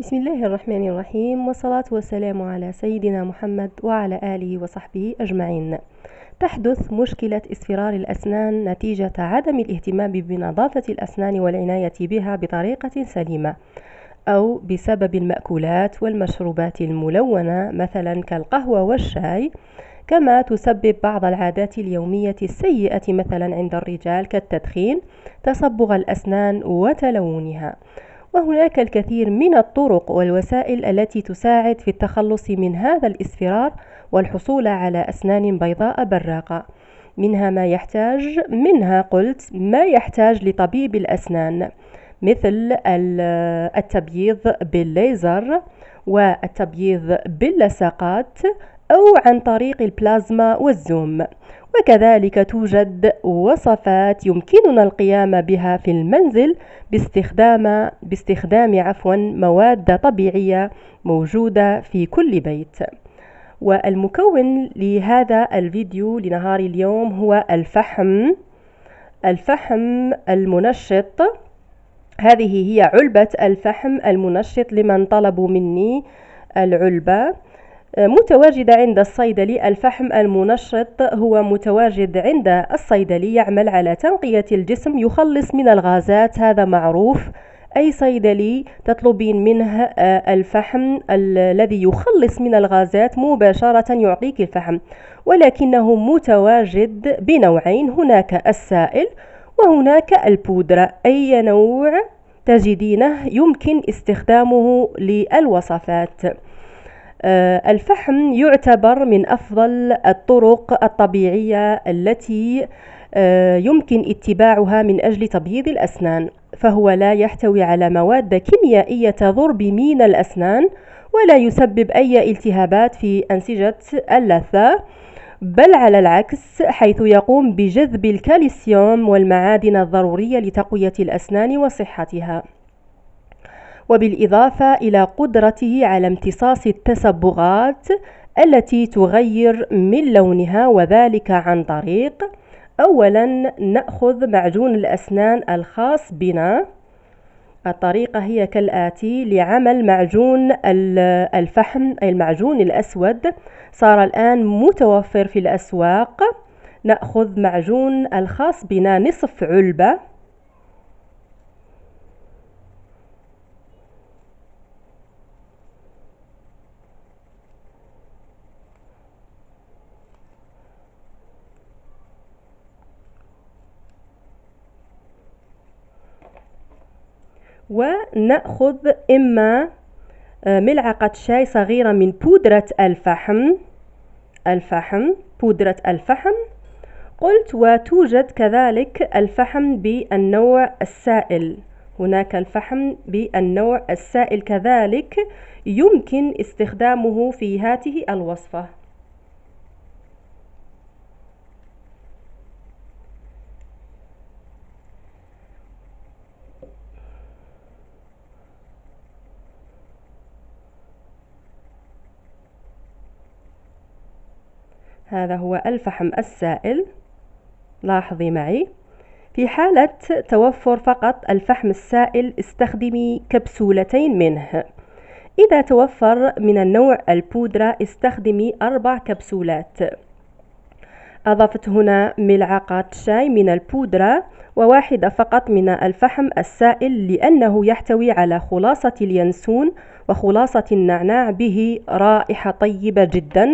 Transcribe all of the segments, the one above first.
بسم الله الرحمن الرحيم والصلاة والسلام على سيدنا محمد وعلى آله وصحبه أجمعين تحدث مشكلة اصفرار الأسنان نتيجة عدم الاهتمام بنظافة الأسنان والعناية بها بطريقة سليمة أو بسبب المأكولات والمشروبات الملونة مثلا كالقهوة والشاي كما تسبب بعض العادات اليومية السيئة مثلا عند الرجال كالتدخين تصبغ الأسنان وتلونها وهناك الكثير من الطرق والوسائل التي تساعد في التخلص من هذا الإصفرار والحصول على أسنان بيضاء براقة منها ما يحتاج منها قلت ما يحتاج لطبيب الأسنان مثل التبييض بالليزر والتبييض باللصقات أو عن طريق البلازما والزوم وكذلك توجد وصفات يمكننا القيام بها في المنزل باستخدام باستخدام عفوا مواد طبيعية موجودة في كل بيت والمكون لهذا الفيديو لنهار اليوم هو الفحم الفحم المنشط هذه هي علبة الفحم المنشط لمن طلبوا مني العلبة متواجدة عند الصيدلي الفحم المنشط هو متواجد عند الصيدلي يعمل على تنقية الجسم يخلص من الغازات هذا معروف أي صيدلي تطلبين منه آه، الفحم الذي يخلص من الغازات مباشرة يعطيك الفحم ولكنه متواجد بنوعين هناك السائل وهناك البودرة أي نوع تجدينه يمكن استخدامه للوصفات آه، الفحم يعتبر من أفضل الطرق الطبيعية التي آه، يمكن اتباعها من أجل تبييض الأسنان فهو لا يحتوي على مواد كيميائية تضر بمينا الأسنان ولا يسبب أي التهابات في أنسجة اللثة بل على العكس حيث يقوم بجذب الكالسيوم والمعادن الضرورية لتقوية الأسنان وصحتها وبالإضافة إلى قدرته على امتصاص التصبغات التي تغير من لونها وذلك عن طريق أولا نأخذ معجون الأسنان الخاص بنا الطريقة هي كالآتي لعمل معجون الفحم أي المعجون الأسود صار الآن متوفر في الأسواق نأخذ معجون الخاص بنا نصف علبة ونأخذ إما آه، ملعقة شاي صغيرة من بودرة الفحم الفحم بودرة الفحم قلت وتوجد كذلك الفحم بالنوع السائل هناك الفحم بالنوع السائل كذلك يمكن استخدامه في هذه الوصفة هذا هو الفحم السائل لاحظي معي في حالة توفر فقط الفحم السائل استخدمي كبسولتين منه إذا توفر من النوع البودرة استخدمي أربع كبسولات أضفت هنا ملعقة شاي من البودرة وواحدة فقط من الفحم السائل لأنه يحتوي على خلاصة اليانسون وخلاصة النعناع به رائحة طيبة جداً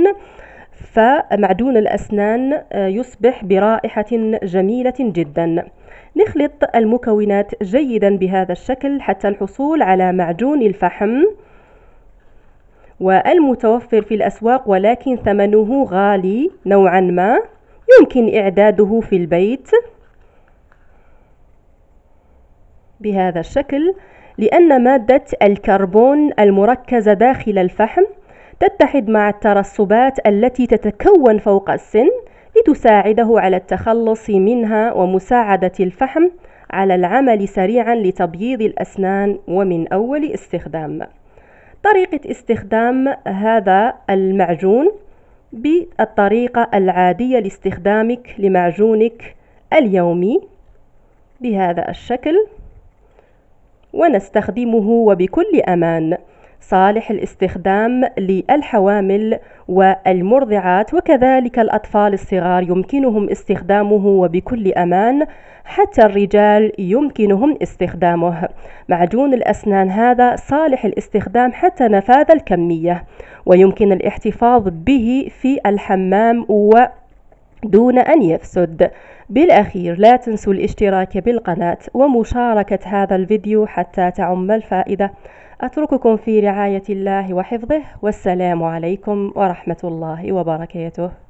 فمعدون الأسنان آه، يصبح برائحة جميلة جدا نخلط المكونات جيدا بهذا الشكل حتى الحصول على معجون الفحم والمتوفر في الأسواق ولكن ثمنه غالي نوعا ما يمكن إعداده في البيت بهذا الشكل لأن مادة الكربون المركزة داخل الفحم تتحد مع الترسبات التي تتكون فوق السن لتساعده على التخلص منها ومساعدة الفحم على العمل سريعا لتبييض الأسنان ومن أول استخدام طريقة استخدام هذا المعجون بالطريقة العادية لاستخدامك لمعجونك اليومي بهذا الشكل ونستخدمه وبكل أمان صالح الاستخدام للحوامل والمرضعات وكذلك الأطفال الصغار يمكنهم استخدامه وبكل أمان حتى الرجال يمكنهم استخدامه معجون الأسنان هذا صالح الاستخدام حتى نفاذ الكمية ويمكن الاحتفاظ به في الحمام و دون أن يفسد بالأخير لا تنسوا الاشتراك بالقناة ومشاركة هذا الفيديو حتى تعم الفائدة أترككم في رعاية الله وحفظه والسلام عليكم ورحمة الله وبركاته